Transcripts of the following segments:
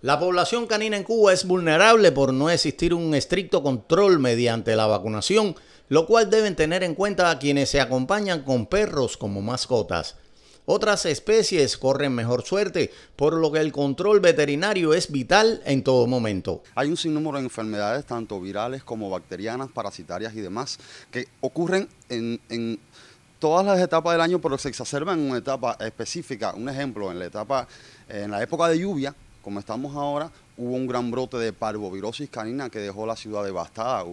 La población canina en Cuba es vulnerable por no existir un estricto control mediante la vacunación, lo cual deben tener en cuenta a quienes se acompañan con perros como mascotas. Otras especies corren mejor suerte, por lo que el control veterinario es vital en todo momento. Hay un sinnúmero de enfermedades, tanto virales como bacterianas, parasitarias y demás, que ocurren en, en todas las etapas del año, pero se exacerban en una etapa específica. Un ejemplo, en la etapa, en la época de lluvia, como estamos ahora, hubo un gran brote de parvovirosis canina que dejó la ciudad devastada.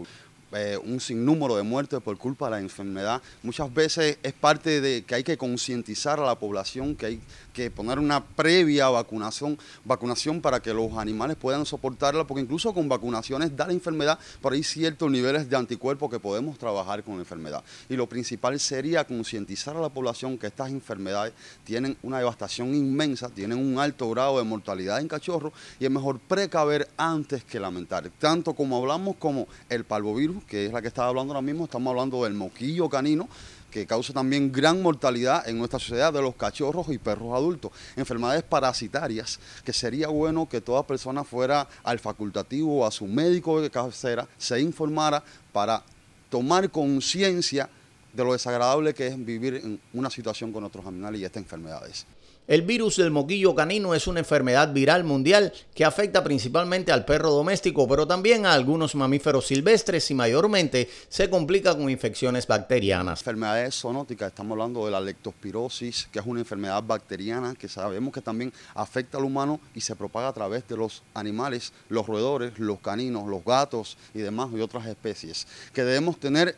Eh, un sinnúmero de muertes por culpa de la enfermedad. Muchas veces es parte de que hay que concientizar a la población, que hay que poner una previa vacunación, vacunación para que los animales puedan soportarla, porque incluso con vacunaciones da la enfermedad, pero hay ciertos niveles de anticuerpos que podemos trabajar con la enfermedad. Y lo principal sería concientizar a la población que estas enfermedades tienen una devastación inmensa, tienen un alto grado de mortalidad en cachorros y es mejor precaver antes que lamentar, tanto como hablamos como el palvovirus que es la que estaba hablando ahora mismo, estamos hablando del moquillo canino, que causa también gran mortalidad en nuestra sociedad de los cachorros y perros adultos. Enfermedades parasitarias, que sería bueno que toda persona fuera al facultativo o a su médico de cabecera, se informara para tomar conciencia de lo desagradable que es vivir en una situación con otros animales y estas enfermedades. El virus del moquillo canino es una enfermedad viral mundial que afecta principalmente al perro doméstico, pero también a algunos mamíferos silvestres y mayormente se complica con infecciones bacterianas. Enfermedades zoonóticas, estamos hablando de la leptospirosis, que es una enfermedad bacteriana que sabemos que también afecta al humano y se propaga a través de los animales, los roedores, los caninos, los gatos y demás y otras especies, que debemos tener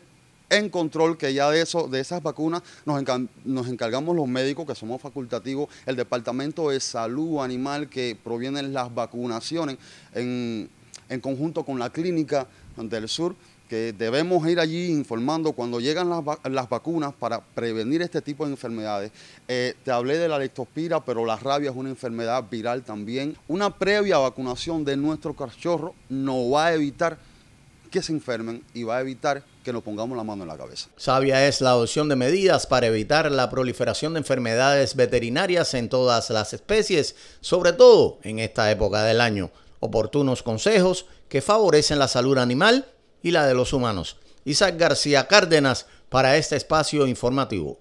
en control, que ya de eso, de esas vacunas nos, encargamos los médicos, que somos facultativos, el Departamento de Salud Animal, que provienen las vacunaciones en, conjunto con la Clínica del Sur, que debemos ir allí informando cuando llegan las, vacunas para prevenir este tipo de enfermedades. Eh, te hablé de la lectospira, pero la rabia es una enfermedad viral también. Una previa vacunación de nuestro cachorro no va a evitar que se enfermen y va a evitar que nos pongamos la mano en la cabeza. Sabia es la adopción de medidas para evitar la proliferación de enfermedades veterinarias en todas las especies, sobre todo en esta época del año. Oportunos consejos que favorecen la salud animal y la de los humanos. Isaac García Cárdenas para este espacio informativo.